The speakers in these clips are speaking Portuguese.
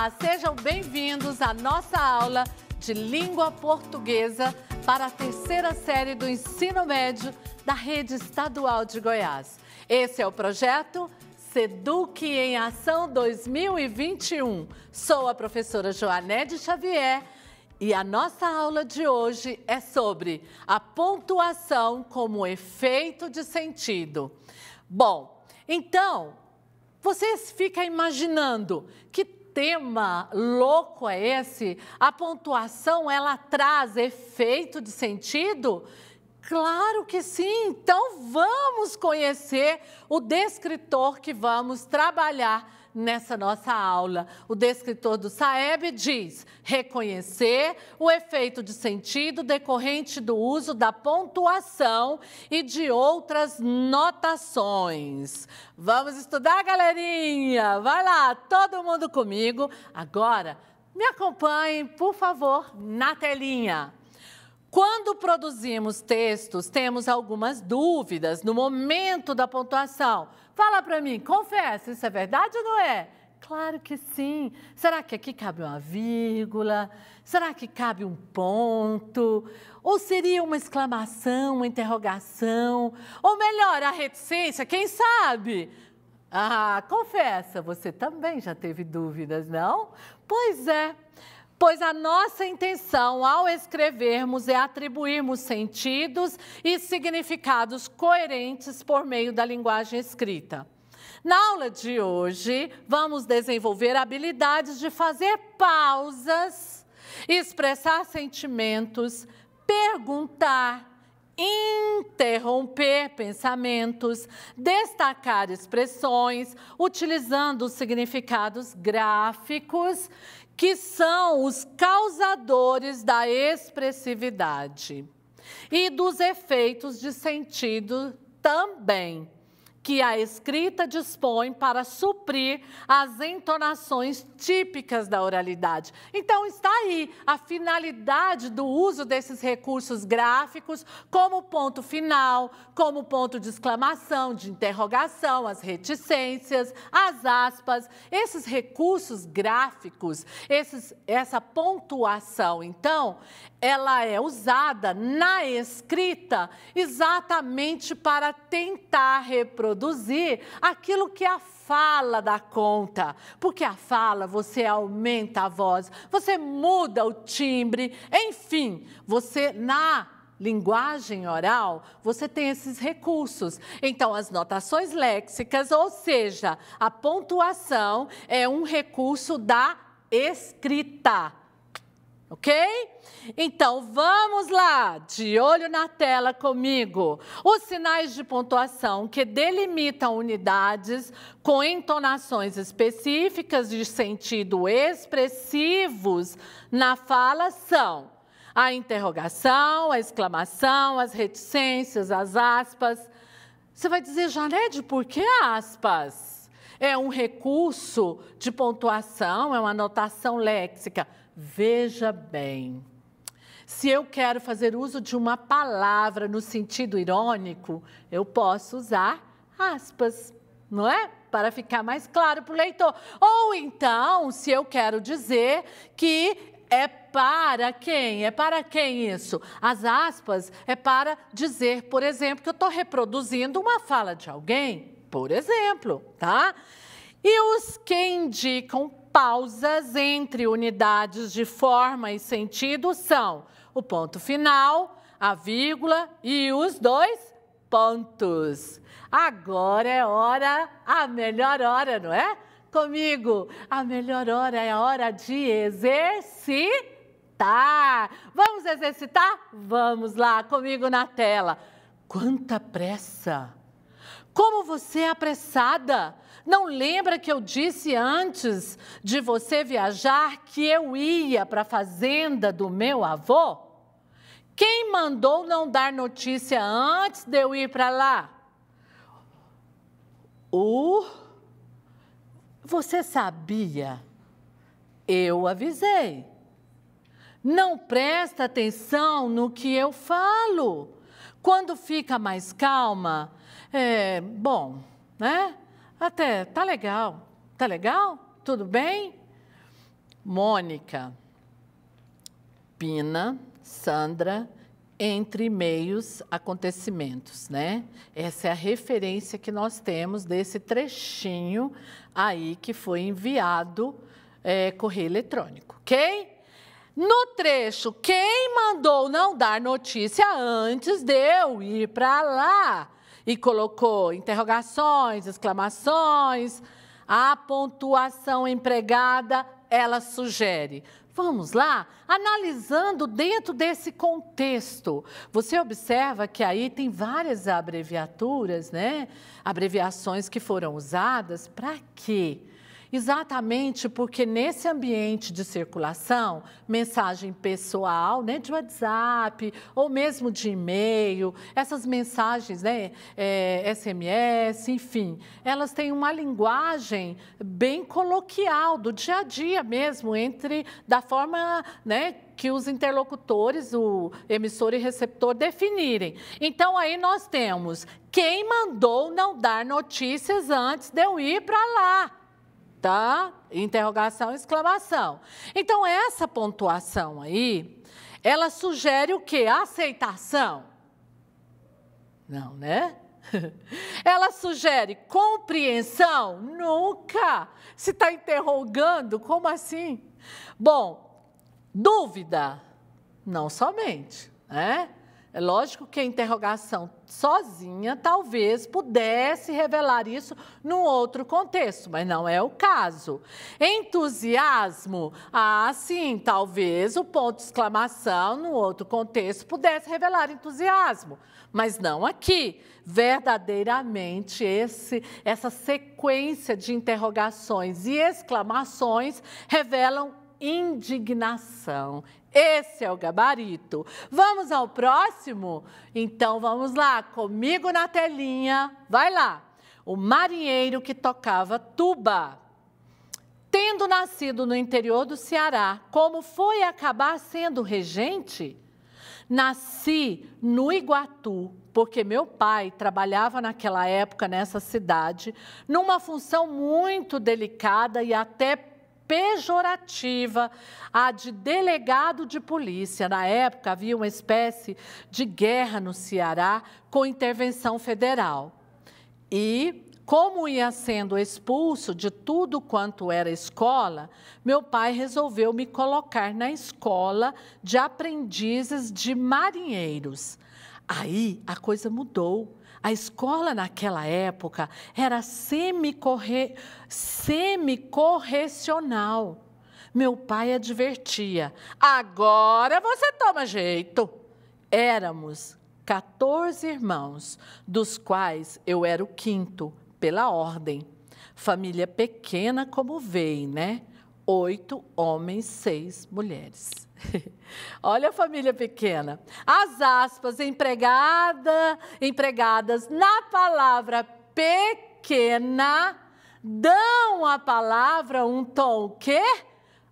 Olá, sejam bem-vindos à nossa aula de língua portuguesa para a terceira série do ensino médio da rede estadual de Goiás. Esse é o projeto Seduc em Ação 2021. Sou a professora Joanete Xavier e a nossa aula de hoje é sobre a pontuação como efeito de sentido. Bom, então, vocês ficam imaginando que tema louco é esse? A pontuação ela traz efeito de sentido? Claro que sim. Então vamos conhecer o descritor que vamos trabalhar nessa nossa aula. O descritor do SAEB diz reconhecer o efeito de sentido decorrente do uso da pontuação e de outras notações. Vamos estudar, galerinha? Vai lá, todo mundo comigo. Agora, me acompanhem, por favor, na telinha. Quando produzimos textos, temos algumas dúvidas no momento da pontuação. Fala para mim, confessa, isso é verdade ou não é? Claro que sim. Será que aqui cabe uma vírgula? Será que cabe um ponto? Ou seria uma exclamação, uma interrogação? Ou melhor, a reticência, quem sabe? Ah, confessa, você também já teve dúvidas, não? Pois é pois a nossa intenção ao escrevermos é atribuirmos sentidos e significados coerentes por meio da linguagem escrita. Na aula de hoje, vamos desenvolver habilidades de fazer pausas, expressar sentimentos, perguntar, interromper pensamentos, destacar expressões, utilizando significados gráficos que são os causadores da expressividade e dos efeitos de sentido também que a escrita dispõe para suprir as entonações típicas da oralidade. Então, está aí a finalidade do uso desses recursos gráficos como ponto final, como ponto de exclamação, de interrogação, as reticências, as aspas. Esses recursos gráficos, esses, essa pontuação, então, ela é usada na escrita exatamente para tentar reproduzir produzir aquilo que a fala dá conta. Porque a fala você aumenta a voz, você muda o timbre, enfim, você na linguagem oral, você tem esses recursos. Então, as notações léxicas, ou seja, a pontuação é um recurso da escrita. Ok? Então vamos lá, de olho na tela comigo. Os sinais de pontuação que delimitam unidades com entonações específicas de sentido expressivos na fala são a interrogação, a exclamação, as reticências, as aspas. Você vai dizer, Janete, por que aspas? É um recurso de pontuação, é uma notação léxica. Veja bem, se eu quero fazer uso de uma palavra no sentido irônico, eu posso usar aspas, não é? Para ficar mais claro para o leitor. Ou então, se eu quero dizer que é para quem? É para quem isso? As aspas é para dizer, por exemplo, que eu estou reproduzindo uma fala de alguém, por exemplo, tá? E os que indicam pausas entre unidades de forma e sentido são o ponto final, a vírgula e os dois pontos. Agora é hora, a melhor hora, não é? Comigo, a melhor hora é a hora de exercitar. Vamos exercitar? Vamos lá, comigo na tela. Quanta pressa! Como você é apressada! Não lembra que eu disse antes de você viajar que eu ia para a fazenda do meu avô? Quem mandou não dar notícia antes de eu ir para lá? O. Você sabia? Eu avisei. Não presta atenção no que eu falo. Quando fica mais calma, é, bom, né? Até tá legal, tá legal, tudo bem. Mônica, Pina, Sandra, entre meios acontecimentos, né? Essa é a referência que nós temos desse trechinho aí que foi enviado é, correio eletrônico, ok? No trecho, quem mandou não dar notícia antes de eu ir para lá? e colocou interrogações, exclamações. A pontuação empregada, ela sugere. Vamos lá, analisando dentro desse contexto. Você observa que aí tem várias abreviaturas, né? Abreviações que foram usadas para quê? Exatamente porque nesse ambiente de circulação, mensagem pessoal, né, de WhatsApp ou mesmo de e-mail, essas mensagens, né, é, SMS, enfim, elas têm uma linguagem bem coloquial do dia a dia mesmo, entre da forma, né, que os interlocutores, o emissor e receptor, definirem. Então, aí nós temos quem mandou não dar notícias antes de eu ir para lá tá? Interrogação, exclamação. Então, essa pontuação aí, ela sugere o quê? Aceitação. Não, né? Ela sugere compreensão? Nunca! Se está interrogando, como assim? Bom, dúvida? Não somente, né? É lógico que a interrogação sozinha talvez pudesse revelar isso num outro contexto, mas não é o caso. Entusiasmo, ah, sim, talvez o ponto de exclamação num outro contexto pudesse revelar entusiasmo, mas não aqui. Verdadeiramente, esse, essa sequência de interrogações e exclamações revelam indignação, esse é o gabarito. Vamos ao próximo? Então vamos lá, comigo na telinha. Vai lá. O marinheiro que tocava tuba. Tendo nascido no interior do Ceará, como foi acabar sendo regente? Nasci no Iguatu, porque meu pai trabalhava naquela época nessa cidade, numa função muito delicada e até pejorativa a de delegado de polícia. Na época, havia uma espécie de guerra no Ceará com intervenção federal. E, como ia sendo expulso de tudo quanto era escola, meu pai resolveu me colocar na escola de aprendizes de marinheiros. Aí a coisa mudou. A escola naquela época era semicorrecional. Meu pai advertia: agora você toma jeito. Éramos 14 irmãos, dos quais eu era o quinto, pela ordem. Família pequena como veio, né? oito homens, seis mulheres. Olha a família pequena. As aspas empregada, empregadas na palavra pequena dão à palavra um tom que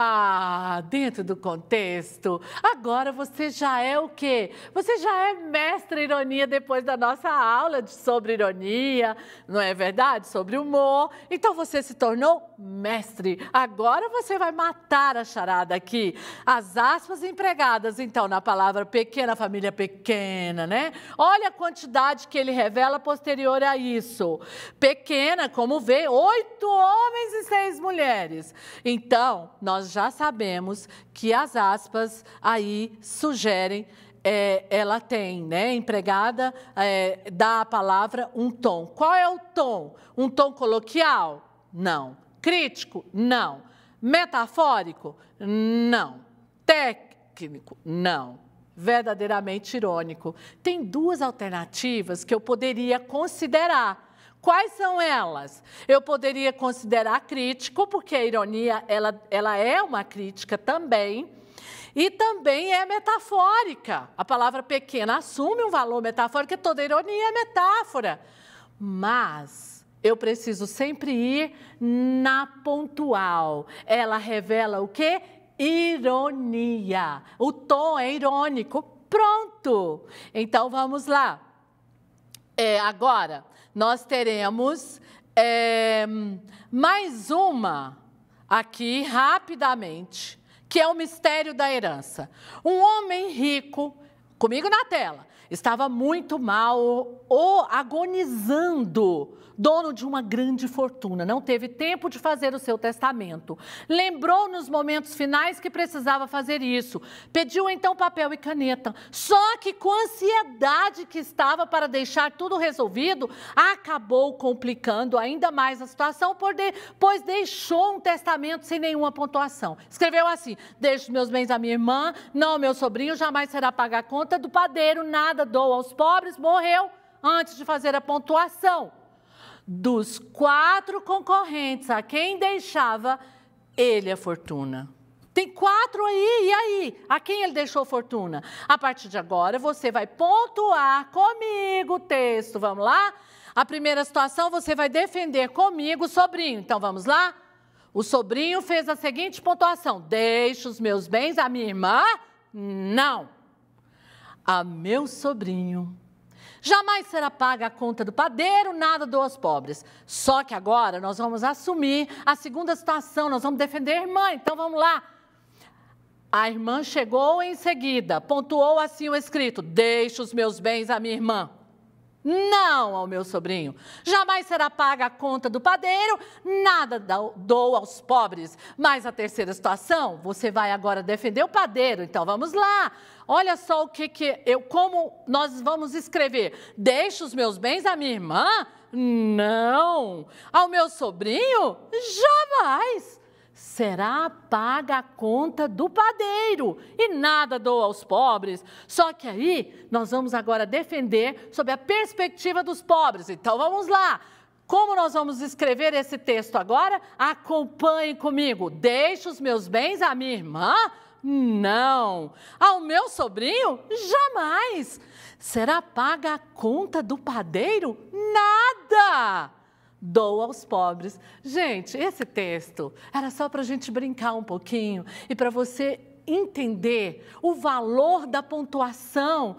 ah, dentro do contexto. Agora você já é o quê? Você já é mestre ironia depois da nossa aula de sobre ironia, não é verdade? Sobre humor. Então você se tornou mestre. Agora você vai matar a charada aqui. As aspas empregadas, então, na palavra pequena, família pequena, né? Olha a quantidade que ele revela posterior a isso. Pequena, como vê, oito homens e seis mulheres. Então, nós já sabemos que as aspas aí sugerem é, ela tem, né, empregada, é, dá a palavra um tom. Qual é o tom? Um tom coloquial? Não. Crítico? Não. Metafórico? Não. Técnico? Não. Verdadeiramente irônico. Tem duas alternativas que eu poderia considerar Quais são elas? Eu poderia considerar crítico, porque a ironia ela, ela é uma crítica também. E também é metafórica. A palavra pequena assume um valor metafórico, toda ironia é metáfora. Mas eu preciso sempre ir na pontual. Ela revela o que? Ironia. O tom é irônico. Pronto! Então vamos lá. É, agora, nós teremos é, mais uma aqui, rapidamente, que é o mistério da herança. Um homem rico, comigo na tela, estava muito mal ou agonizando, dono de uma grande fortuna. Não teve tempo de fazer o seu testamento. Lembrou nos momentos finais que precisava fazer isso. Pediu então papel e caneta. Só que com a ansiedade que estava para deixar tudo resolvido, acabou complicando ainda mais a situação, pois deixou um testamento sem nenhuma pontuação. Escreveu assim: Deixo meus bens à minha irmã, não ao meu sobrinho, jamais será pagar a conta do padeiro, nada nada dou aos pobres, morreu antes de fazer a pontuação. Dos quatro concorrentes a quem deixava, ele a fortuna. Tem quatro aí, e aí? A quem ele deixou fortuna? A partir de agora, você vai pontuar comigo o texto. Vamos lá? A primeira situação, você vai defender comigo o sobrinho. Então, vamos lá? O sobrinho fez a seguinte pontuação: Deixo os meus bens à minha irmã? Não a meu sobrinho. Jamais será paga a conta do padeiro, nada do aos pobres. Só que agora nós vamos assumir a segunda situação, nós vamos defender a irmã, então vamos lá. A irmã chegou em seguida, pontuou assim o escrito: Deixe os meus bens à minha irmã. Não ao meu sobrinho. Jamais será paga a conta do padeiro, nada dou aos pobres. Mas a terceira situação, você vai agora defender o padeiro. Então vamos lá. Olha só o que, que eu, como nós vamos escrever. Deixo os meus bens à minha irmã? Não. Ao meu sobrinho? Jamais será paga a conta do padeiro e nada dou aos pobres. Só que aí nós vamos agora defender sobre a perspectiva dos pobres. Então vamos lá. Como nós vamos escrever esse texto agora? Acompanhe comigo. Deixe os meus bens à minha irmã? Não. Ao meu sobrinho? Jamais. Será paga a conta do padeiro? Nada dou aos pobres. Gente, esse texto era só para a gente brincar um pouquinho e para você entender o valor da pontuação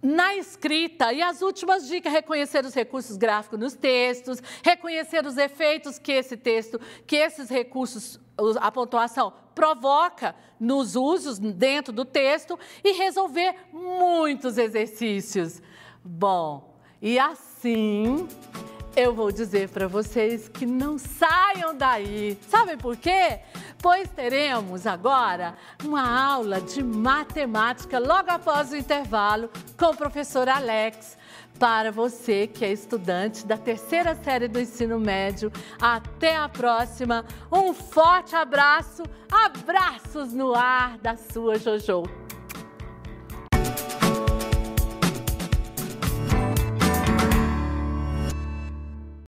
na escrita e as últimas dicas reconhecer os recursos gráficos nos textos, reconhecer os efeitos que esse texto, que esses recursos, a pontuação provoca nos usos dentro do texto e resolver muitos exercícios. Bom, e assim eu vou dizer para vocês que não saiam daí. Sabe por quê? Pois teremos agora uma aula de matemática logo após o intervalo com o professor Alex. Para você que é estudante da terceira série do ensino médio, até a próxima. Um forte abraço, abraços no ar da sua JoJo.